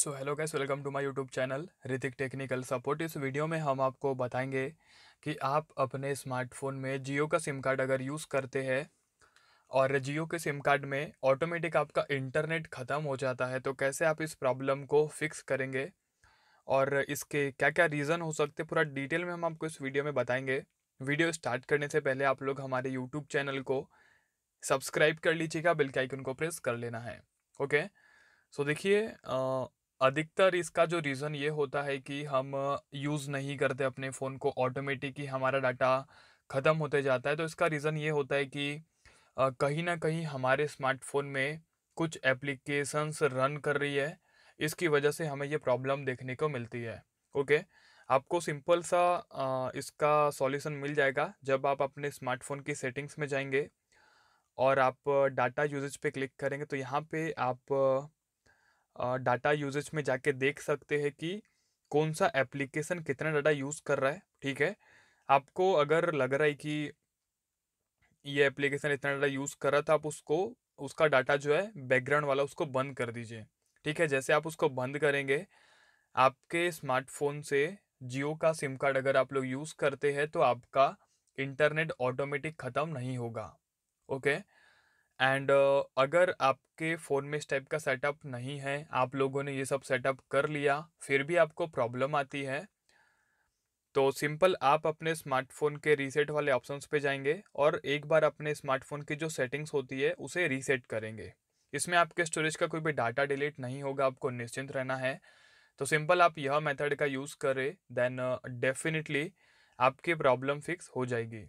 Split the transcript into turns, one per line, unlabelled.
So hello guys welcome to my YouTube channel Hrithik technical support इस video में हम आपको बताएंगे कि आप अपने स्मार्टफोन में जियो का सिम कार्ड अगर यूज़ करते हैं और जियो के सिम कार्ड में ऑटोमेटिक आपका इंटरनेट ख़त्म हो जाता है तो कैसे आप इस प्रॉब्लम को फिक्स करेंगे और इसके क्या क्या रीज़न हो सकते पूरा डिटेल में हम आपको इस वीडियो में बताएँगे वीडियो स्टार्ट करने से पहले आप लोग हमारे यूट्यूब चैनल को सब्सक्राइब कर लीजिएगा बिल के आइकन को प्रेस कर लेना है ओके सो देखिए अधिकतर इसका जो रीज़न ये होता है कि हम यूज़ नहीं करते अपने फ़ोन को ऑटोमेटिक ही हमारा डाटा ख़त्म होते जाता है तो इसका रीज़न ये होता है कि कहीं ना कहीं हमारे स्मार्टफोन में कुछ एप्लीकेशंस रन कर रही है इसकी वजह से हमें ये प्रॉब्लम देखने को मिलती है ओके आपको सिंपल सा इसका सॉल्यूशन मिल जाएगा जब आप अपने स्मार्टफोन की सेटिंग्स में जाएंगे और आप डाटा यूजेज पे क्लिक करेंगे तो यहाँ पे आप डाटा यूजेज में जाके देख सकते हैं कि कौन सा एप्लीकेशन कितना डाटा यूज़ कर रहा है ठीक है आपको अगर लग रहा है कि ये एप्लीकेशन इतना डाटा यूज़ कर रहा था तो आप उसको उसका डाटा जो है बैकग्राउंड वाला उसको बंद कर दीजिए ठीक है जैसे आप उसको बंद करेंगे आपके स्मार्टफोन से जियो का सिम कार्ड अगर आप लोग यूज़ करते हैं तो आपका इंटरनेट ऑटोमेटिक ख़त्म नहीं होगा ओके okay? एंड uh, अगर आपके फ़ोन में इस टाइप का सेटअप नहीं है आप लोगों ने ये सब सेटअप कर लिया फिर भी आपको प्रॉब्लम आती है तो सिंपल आप अपने स्मार्टफोन के रीसेट वाले ऑप्शंस पे जाएंगे और एक बार अपने स्मार्टफोन की जो सेटिंग्स होती है उसे रीसेट करेंगे इसमें आपके स्टोरेज का कोई भी डाटा डिलीट नहीं होगा आपको निश्चिंत रहना है तो सिंपल आप यह मेथड का यूज़ करें देन डेफिनेटली आपकी प्रॉब्लम फिक्स हो जाएगी